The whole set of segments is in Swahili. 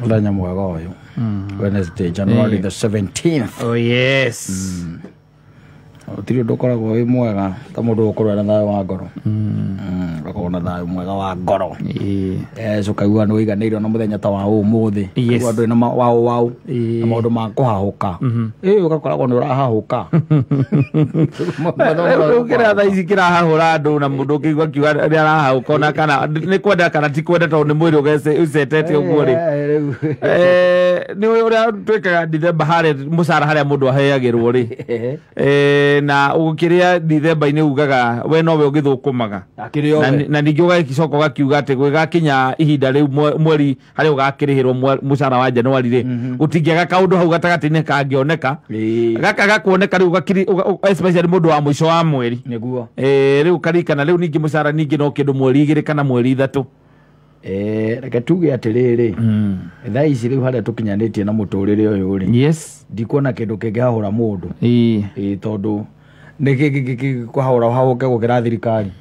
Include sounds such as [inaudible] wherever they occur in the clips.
muthenya mwega uyu wednesday january mm. the 17th oh yes mm gũtirĩ ũndũ koragwo wä mwega ta må mũndũ korwo ena thayũ wa ngoro hmm. hmm, gakorwo na thayũ mwega wa ngoro ũkaigua nĩ na ona mũthenya ta wa ũmũthĩ andũ na waũ waũ na maũndũ ma kũhahũka mm-hmm. ĩĩ ũgakoragwo nĩ ũrahahũka [laughs] ũkĩrĩa thaa ici kĩrahahũra andũ na mũndũ ũkĩigua kiuga nĩ arahahũka ona kana nä kwenda kana ti kwenda tondũ nĩ mwĩrĩ ũcetete ũguo rĩ nĩ ũrĩa twĩkaga ndithemba a må ndå aheagä rwo rä na ukiria dithemba ini ugaga we no we ugithukumaga na ningi gakiuga atä ati gakinya ihinda u mweri rwo må mucara wa januari ri utingiaga mhm. kaundu hau gatagati-ini kangioneka gaka gakuoneka riu especially mundu wa ico wa mweri rä u karikana riu ningi mucara ningi no kindu mweri rä kana mweri ithatå Eh, reke eh, tuge atiriri mm. thaa ici riu haria tukinyanitie na muturire uyu ri yes ndikuona kindu kingihahura mundu e. e, tondu ni kikuhahura hahuke gukira thirikari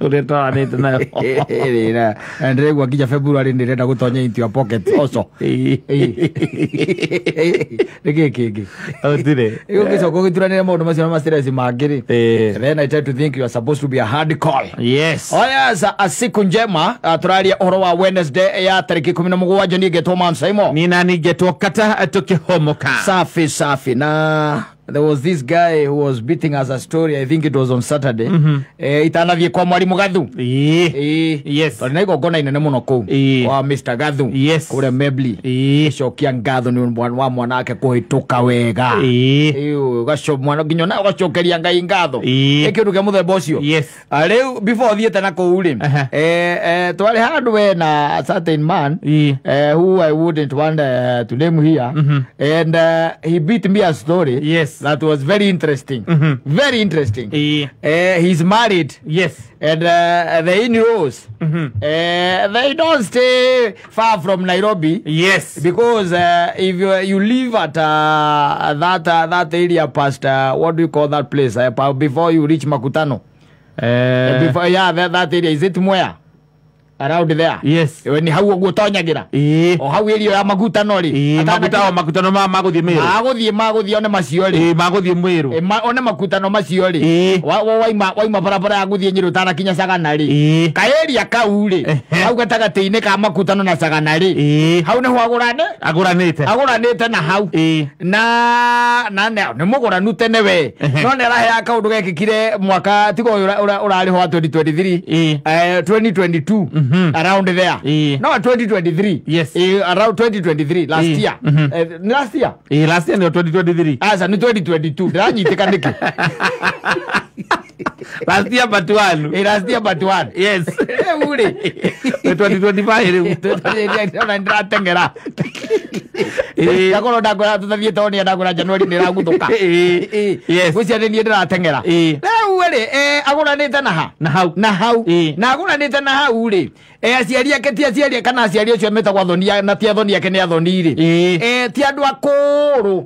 uritwara [laughs] nayo [laughs] nginya februari ndirenda gutonya into pocket oco ni gä kä ngä gå gä coka gä turanä re maå macio na mastresi mangä rä then i try to think you are supposed to be a hard call yes njema tå raria å horo wa wednesday ya tarä kä mi na må gwanja niä ngetwo mansaimo nina nä kata tå kä homoka safi safi na there was this guy who was beating us a story i think it was on saturday mm -hmm. eh, itanavie kwa mwalimu gathu ee. eh. yes. tondå na igongona inene må no kå u ee. wa mr gathu yes. kå rä mebli ee. gäcokia ngatho nä wa mwanake kå hä tå ka wega nginya nawe gacokeria ngai ngatho ä kä å ndå kä må themba å cio ah, rä u before thiäte na kå u rä uh-huh. eh, eh, twarä handå we na certain man uh, who i wouldn't want uh, to name here mm -hmm. and uh, he beat me a story yes that was very interesting. Mm -hmm. Very interesting. Yeah. Eh, uh, he's married. Yes. And uh, the in mm -hmm. uh, eh, they don't stay far from Nairobi. Yes. Because uh, if you, you live at uh, that uh, that area past, what do you call that place? before you reach Makutano. Eh, before, yeah, that, that area. Is it Mwea? around there yes ni hau guo tonyagira o hau irio ya magutano ri magutano magutano ma maguthie miru aguthie maguthie one macio ri maguthie miru one makutano macio ri waima waima barabara ya guthie nyiru tana kinya sagana ri kaeria kau ri hau gatagati-ini ka makutano na sagana ri hau niho agurane aguranite aguranite na hau na na ni muguranu tene we no ni araheaga kaundu gekikire mwaka tigo uyu urari ho 2023 2022 -hmm. around there yeah. no 2023 yes uh, around 2023 last yeah. year mm -hmm. uh, last year yeah, last year 2023 asa ni 2022 ndiranyitika niki [laughs] last year but one eh last year but one yes ure [laughs] eh, 2025 riu ona [laughs] ndiratengera ndakorwo e. ndakora tũtathiĩte o nĩ endagũra njanuari nĩ ragũthũka e. yes gũciarĩrie ndĩratengera eh, e, rĩ agũranĩte na ha na hau na hau e. na agũranĩte na hau e, aciari ake ti aciari kana aciari acio metagwo athoni na ti athoni ake nĩ athoni e. e, ti andũ akũũrũ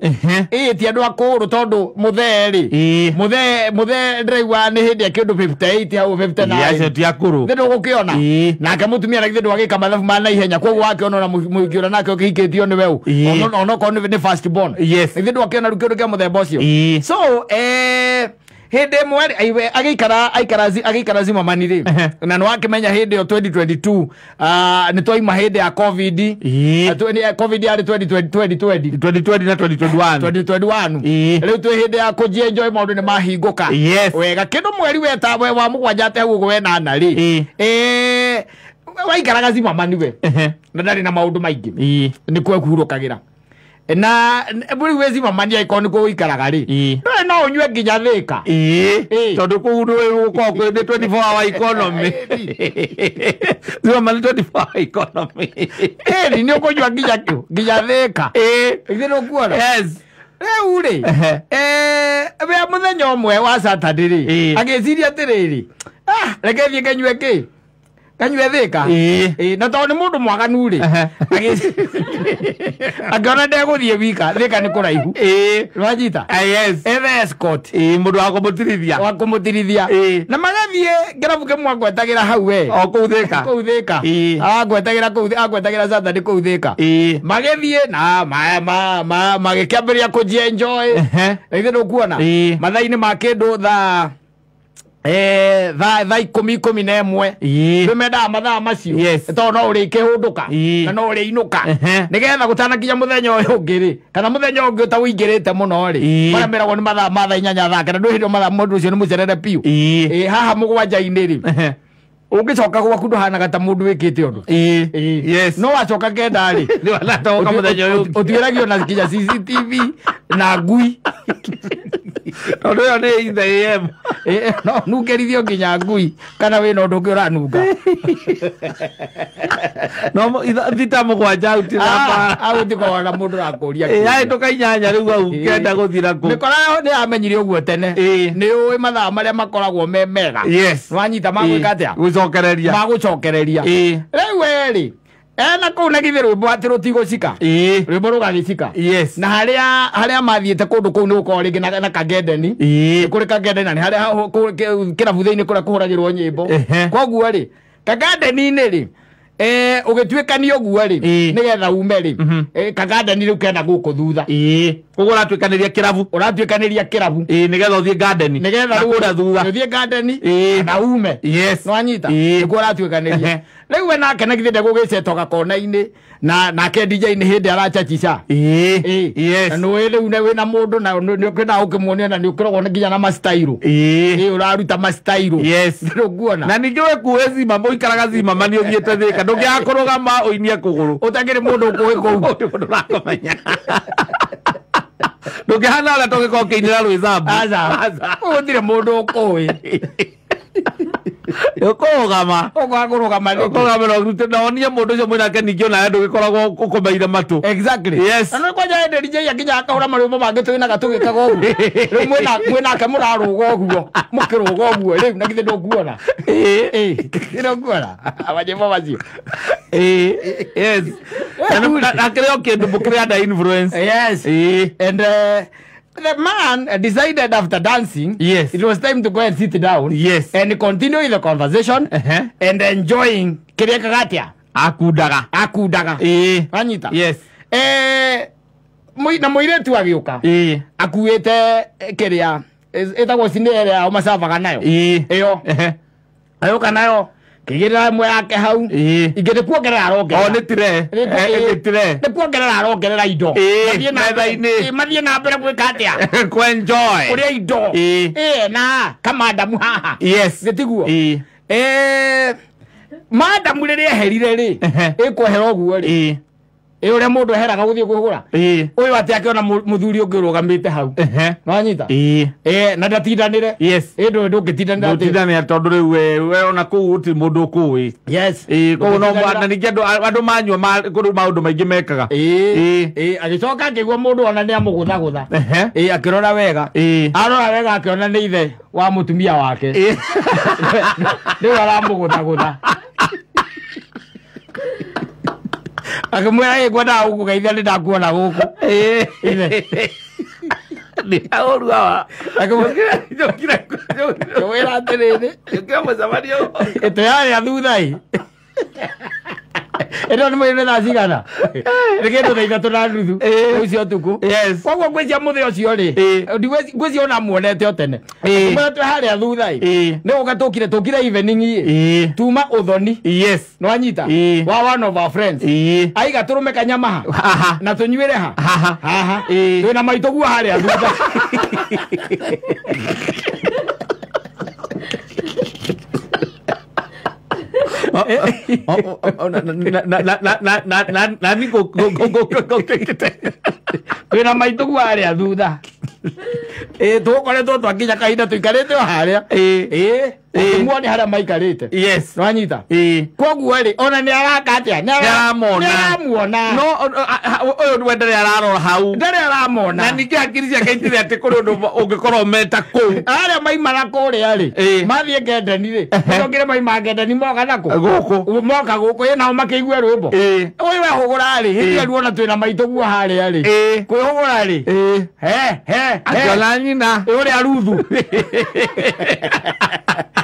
e, ti andũ akũũrũ tondũ mũthee rĩ mũthee mũthee ndĩraigua nĩ hĩndĩ akĩũndũ 58 au 59 ti akũrũ thĩ ndũgũkĩona nake mũtumia ragithĩ ndwagĩka mathabu ma naihenya koguo wakĩona ona mũngĩũra nake ũkĩhikĩtio nĩwe ũ onokorwo nĩ first born githĩ ndwakĩona rĩu kĩndũ kĩa mũthemba ũcio so eh, hindi imwe iwe agiikara aikara agiikara zimamani ri na ni wakimenya hindi yo 2022 uh, ah, ni twaima hindi ya covid yeah. covid yari 2020 na 2021 2021 riu twi hindi ya kujienjoy maundu ni mahinguka yes. wega kindu mweri weta we wa mugwanja atia gugu we nana ri waikaraga zimamani we na ndarä na maå ndå maingä nä kuo kagä ra Eh, na eh, buri wezi mamania ikoni kå ikaraga rä ndå no å eh, nyue nginya thä ka tondå kå u nä gå korwo kwä nä nä å kå nyua nginya kä nginya thä ka ithä rå kuona rä u rä wä må thenya å mwe wa satadä rä agä ciria atä rä ah, rä reke thiä ngenyue kä kanyue thika na tondå nä må ndå mwaganu rä ona ndegå thiä wika ka nä kå raihu rwanjita ah, ethe må ndå wa må tirithia wa kå må tirithia na magathiä ngerabu kä mwangwetagä ra hau we o kå u thika kå u thika angwetagä ra angwetagä ra sathandä kå u thika magäthiä na magä kä ambä rä ria kå njia njoä na ithe ndå kuona mathainä ma kä ndå tha thaa eh, ikumi ikumi na imwe ndĩmendaga mathaa macio tondũ no ũrĩ ikĩhũndũka na no ũrĩ inũka nĩgetha gũtanakinya mũthenya ũyũ ũngĩ-rĩ kana mũthenya ũngĩ ũtaũingĩrĩte mũno-rĩ maremeragwo nĩ mathaa ma thaa inyanya thake na mathaa mũndũ ũcio nĩ mũcerere biũ haha mũgwanja-inĩ-rĩ ũngĩcoka gwaku ndũhanaga ta mũndũ wĩkĩte ũndũ no wacoka kenda-rĩ [laughs] ũtuĩragio na kinya cctv na ngui [laughs] tondå ä yo nä ithe am no nungerithio nginya ngui kana wä na å ndå å ngä å ranunga ah, no må gwanja autikoaga må ndå rakå ria yaä eh, tå kainyanya rä u au eh. kenda gå thira kå mä kora nä yamenyire å guo tene nä å ä mathaa marä a makoragwo me mega wanyita magwä ka eh. atä a gå cokereria magå cokereria rä u erä ena eh, kå u na githä rwä mbo atä rå tigå tigåcika rwä mbo rå gagä cika na harä a mathiä te kå ndå kå u nä gå korwo rä na kagedeni kå rä kagedeni na nä harä kä rabu thä inä kå rä a kå hå ragä rwo nyä mbo koguo rä kagandeni-inä rä å gä tuä kania å guo rä nä getha ume rä mhm. kagandeni rä u kena gå kå thutha koguo ũratuĩkanĩria kĩrabu ũratuĩkanĩria kĩrabu ĩĩ nĩgetha ũthiĩ gardeni nĩgetha kũra thutha ũthiĩ gardeni na ume yes nwanyita nĩkuo ũratuĩkanĩria rĩu we nake nagithĩnde gũgĩcetwo kona inĩ na nake dj-inĩ hĩndĩ yes na nĩũĩ rĩu wĩna mũndũ na nĩũkĩendaga gũkĩmuonia na nĩũkĩrogwo nginya na mastairũ ĩĩ yes mastairũ [laughs] ndũkuona na ningĩ wĩ kuĩ zima mũikaraga zima mani ũthiĩte thĩka ndũngĩaga kũrũgama ũinie kũgũrũ ũtagĩrĩ mũndũ ũkũĩ kũu ndũrakomenya [laughs] ndångähana arä a tå gä korwo kä inä ra rwä zambu å ndirä må ndå å kå ä kågama kågama naonie må ndå å cio mwä nake ningä onawe ndå gä koragwo å kå meire matå nä kwanja hä ndä rinjä nginya akahå ra marä mo mangä tå naga tå gä kaga å guo mwä nake må rarå ga å guo må kä rå ga å guo rä u na githä ndå nguona ndå nguona manyä mo macio akä rä e. uh, the man uh, decided after dancing yes it was time to go and sit down yes and continue the conversation uh -huh. and enjoying akundaga akundaga e. anyita yes eh, na må irä tu agä å ka e. akuä te kä rä a ä tagwo nayo uh-huh. nayo ngigirira mwe yake hau ingä nä kuongerera arongerera oh, nä tire nä eh, eh, tire kuongerera arongerera indo mathiä na mbere gwä ka atä a kwenjoy kå rä a indo na kamandamu haha yes gä tiguo eh, mandamu rä rä eherire rä ä kweherwo guo rä ä å rä a må ndå aheraga gå thiä kwä gå ra å yå atä akä thuri å ngä rå gamä te hau nanyita na ndatindanä re ndå ngä tindanä tondå rä u ona kå u ti må ndå å kå ä koguo na ningä andå manyua maå ndå maingä mekaga agä coka ngä guo må ndå ona nä amå gå tha gå tha akä rora wega arora wega akä ona nä ithe wa må tumia wake rä u aramå gå tha tha akamwira ä ngwendaga gå kå gaithia nä ndakuona gå kå akamwä ra atä rä rä ä tå yarä a thuthaä ä ni mä na cigana nä gä tå tha ithatå na nuthu å cio kwa tukå koguo ngwä cia må thä å cio rä ee. ngwä cia ona muonete o tu ee. harä a thutha ee. nä gå ka tå kire tå kire tuma å thoni no wanyita wa one of our friends aiga tå rå me na tå nyuä re ha ha na maitå guo harä a thutha [laughs] nani wä na maitå gu arä a thutha tå koretwo twakinya kahinda tå ikarä te o harä a muone harä a maikarä te ii koguo rä ona nä araka atä a nä aramuona no å yå nä ndarä ararora hau ndarä aramona na ningä hakiri ciake itirä atä kå rä ngä korwo meta kå u arä a maimara kå rä a rä mathiä ngendeni rä tongä rä maima moka nakå gå kå moka gå kå ä nao makä igue rwä mbo å yå ehå gå ra rä twä na maitå guo harä a rä kwä hå gå ra rĩ he he he nyina å rä a ruthu [laughs]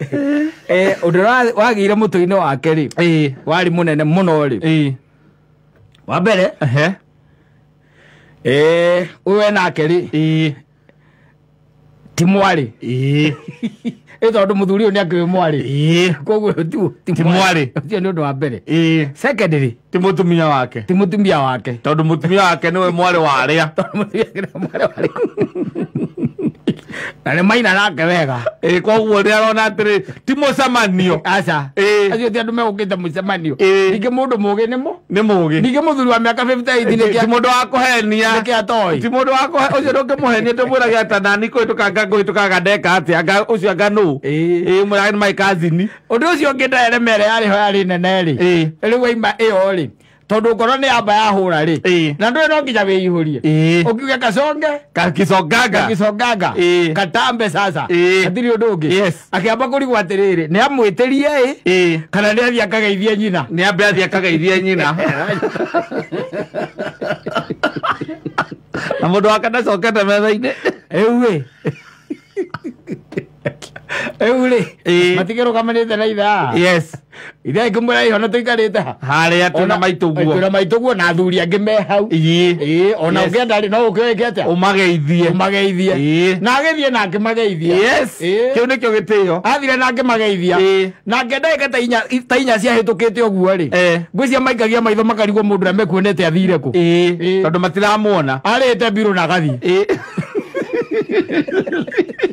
å eh, ndå eh, ũndũ ire må tå -inä wake rĩ warĩ må mũno rĩ wa mbere ũyũ e nake rĩ ti mwarĩ ĩ [laughs] tondũ mũthuri ũyũ nĩ nä mwarĩ wä ti mwarĩ ũcio nĩ ũndũ wa mbere secondary ti mũtumia wake ti mũtumia wake tondũ mũtumia wake tondå må tumia wake nä we mwarä warä a na nä maina nake wega ä koguo nä arona atä rä ti må cemanio aca acio ti andå megå kä te må cemanio ningä må ndå må gä nä må nä må gä ningä må thuri wa mä aka ti må ndå wa kå henia nä kä atoä ti må ndå wa å cio ndå ngä må henia ndå mwä rage atanani kå hä tå kanga ngå hä tå kaga ndeka atä anga å cio anga nå ä må rage nä maä kazini å ndå å cio å ngä ndaeremere yarä ho yarä nenerä rä waima ä yo rä tondå ngoro nä amba yahå ra rä na ndå ä no nginya wä ihå rie å kiuge kaconge kakiconganga gatambe sasa hatirä å ndå å ngä akä amba kå rigwo atä rä rä nä amwä tä rie kana nä athiä akageithie nyina nä ambe athiä akageithie nyina [laughs] na må ndå wake ndacokete metha-inä ä u ä rä matigä rå gamanä te na ithaa ithaa ingä mwä ra ihona tå ikarä te harä a twä na maitå guo twä na maitå guo na thuri angä me hau ona å ngä enda rä no å kä å ä ke atä å mageithie å mageithie na agä thiä na angä mageithia kä u nä kä o gä tä yo athire na angä mageithia na ngä ndagä ta inya ciahä tå kä te å guo rä ngwä cia maikagia maitho makarigwo må ndå rä a mekuonete athire kå tondå matiramuona arä te mbirå na agathiä [laughs]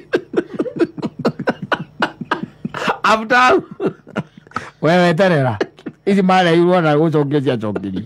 after. wewe terera ici mara irua na gå cokä cia cokiri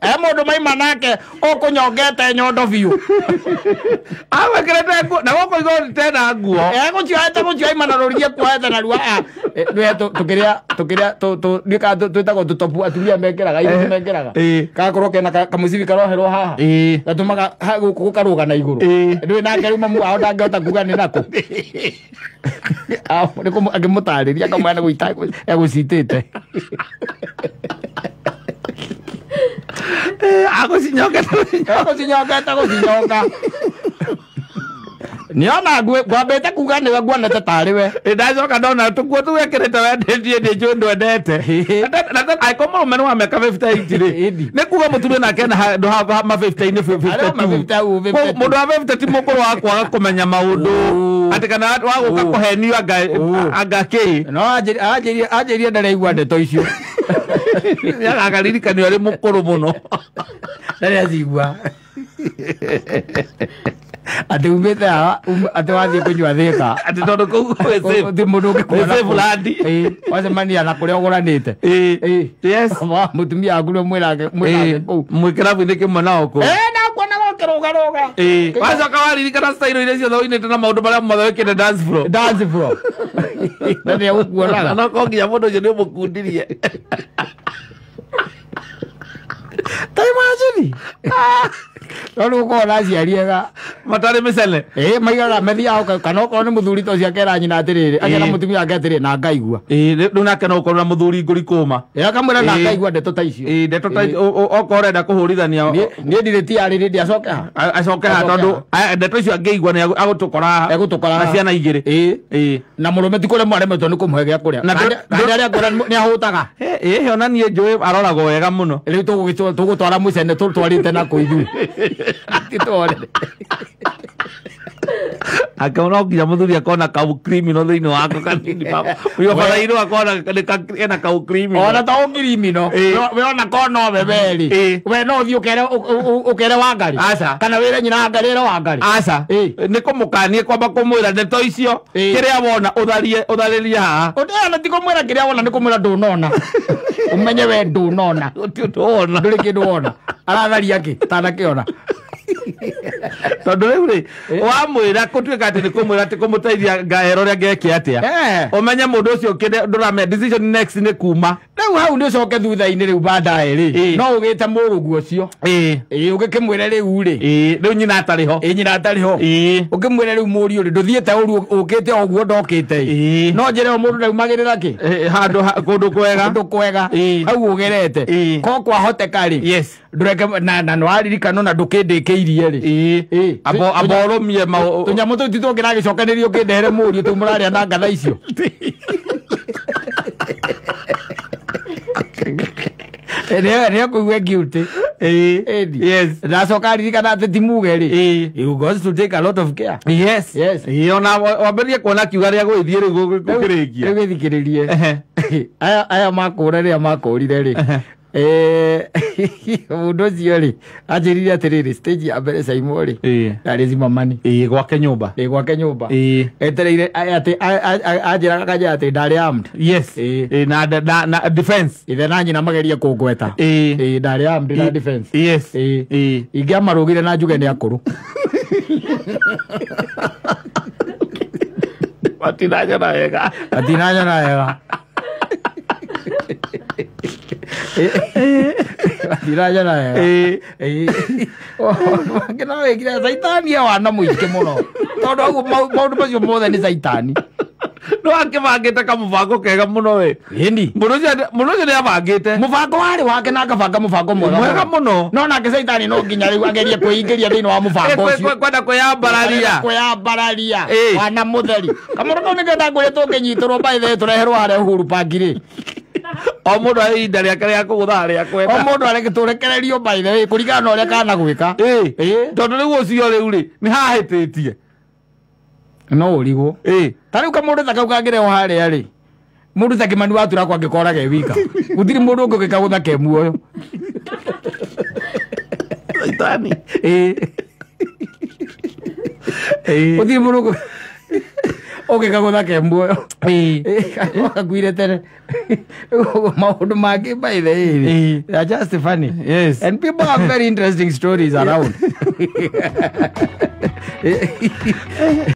ä må ndå maima nake å kå nyongete nyondo biå [laughs] agwä kä rä te nguo na gå kå igå tena nguo egå cioete må cioaima na rå riä kuoete narua tå kä tå topu atumia mekä raga irä eh, mekä raga gagakorwo eh. kena kamå karoherwo haha eh. gatå maga gå kå gå karå ga na igå rå ndå nake rä u mamu wao ndangähota kuga nä nakå [laughs] agä må tarä ria ngamwena gå ita egå citä te [laughs] Eh, ako si Nyoka. ako si Nyoka, ako si Nyoka. niona ngwambite kuga niwe nguonete tari we ndacoka ndona tũkuo tũu ekĩrĩte wendĩtie ndĩ njũ ndwendete angĩkorwo mũrũme nĩ wa mĩaka 58rĩ nĩ kuga mũtumia nake na handũ ha ma-50inĩ mũndũ wa 50 ti mũkũrũ wa kwaga kũmenya maũndũ atä kana wagũka kũhenio angakĩ no anjĩrie ndaraigua ndeto icio [laughs] nĩagagaririkanio arĩ mũkũrũ mũno ndareathigua [laughs] atä umä te haha atä wathiä kå nyua thä ka atä tondå kå guo må ndå å ngä brandi wacemania na kå rä a å gå ranä te [laughs] må tumia waku rä mwä kirabu-inä kä mwe nao kå rå ga wacoka waririkana stairo iria te na maå ndå marä a mothe wä kä te nä egå kuonaga nokorwo nginya må ndå å cio nä å må kundirie [laughs] ta imagine no nä gå korwo naciariega matarä mä cene ä maigaga methiaga kana okorwo nä må thuri ta å akera nyina atä rä rä agena må tumia ake atä rä na ngaigua rä u nake no å na må thuri ngå ri kå ma akamwä ra na ngaigua ndeto ta icio ndeto ta okorwo å renda kå hå rithania niä ndirä tiarä rä ndä acoke ha acoke ha tondå ndeto icio angä igua nä agå tå kora egå tå kora ciana igä rä na må rå me tikå rä mwaremetwo nä kå mhe gä a kå rä a nä ahå taga ä onanie njå aroragwo wega må no rä u tå gå gä tå gå twara må cene tå twarä te na kå ithu [laughs] akaona ukija muthuri akona kaukrimino thiini wako kanini uyo barairwo akona ena kaukrimino ona to ukrimino eh. we ona kona weberi eh. we no uthi ukere ukere wangari aca kana wire nyina ngari ĩra wangari aca eh. nĩ kũmũkanie kwamba kũmwĩra ndeto icio kĩrĩa wona ũtharie ũtharĩrie haha ona ti kũmwĩra kĩrĩa wona nĩ kũmwĩra ndũnona ũmenye we nona ndũnona ndũrĩ kĩndũ wona aratharia kĩ tanakä ona [laughs] tondå rä u rä eh. wamwä ra kå tuä ka atä nä kå mwä ra atä kå må teithia ngaera rä a ngeke atä a å eh. menye må ndå å cio ndå rame nä kuma rä u hau nä å coke thutha-inä rä u bandaä rä eh. no å gä te må rå guo å cio å gä kä mwä re rä u rä rä u nyina atarä ho nyina atarä ho å kä mwä re rä u må riå rä ndå thiä te å ru å kä te o guo ndokä te no njä o må ndå ndaumagä rä ra kä handå kå ndå kwega ndå kwega hau å gerete ko rä ndå reke na nä waririkanwo na ndå kä ndä kä ithairie rĩ ĩ aboromie tũnyamũ tũu titwokĩ ragĩcokanĩrio ngĩndehere mũriũ tũu mũrarĩa na ngatha icio [laughs] nĩakũigua guilty yes ndacoka aririkana atĩ ti muge rĩ you got to take a lot of care yes yes ona wambĩrĩrie kuona kiuga rĩa gwĩthiĩ rĩu gũkĩrĩkia rĩu gĩthikĩrĩrie aya makũũra rĩrĩa makũũrire rĩ Eh, [laughs] mundu ũcio rĩ rä atĩrĩrĩ stage ya mbere caimo rĩ yarĩ zimamani gwake nyũmba gwake nyũmba etereire atĩ anjĩraga kanja atĩ ndarĩ armed yes na na defense ithe na nyina mageria kũngweta ndarĩ armed na defense yes ingĩamarũgire na njuge nĩ akũrũ [laughs] [laughs] matinanyona wega matinanyona wega thira njara wega na wĩkire caitani wana mũingĩ mũno tondũ ũguo maũndũ macio mothe nĩ caitani no akĩbangĩte kamũbango kega mũno we ĩni mũndũ ũcio nĩ abangĩte mũbango warĩ wake na akabanga mũbango mwega mũno no nake caitani no nginya rĩu agerie kwĩingĩria thĩinĩ wa mũbango ũcio kwenda kwĩyambararia kwĩyambararia wana mũtheri kamũrũ kau nĩ kenda ngũrĩ tũngĩnyitĩrwo mbaithe tũreherwo harĩa uhuru pangirĩ o må ndå arä inda rä ake rä a kå gå thaga rä akwenda o må ndå arekä tå rekererio mbaithe kå ringana na å rä a kana gwä ka tondå rä u å cio rä u rä nä hahä tä tie no å rigwo rä u kamå ndå takau kangä reo harä a rä må ndå takimani waturakwo angä korage wika gå tirä må ndå å ngä gä ka gå thake muoyo å tirä må ndå ugikagutha kembuoyo gakuire tene maundu mangi by the way they are just yes and people have very interesting stories around [laughs]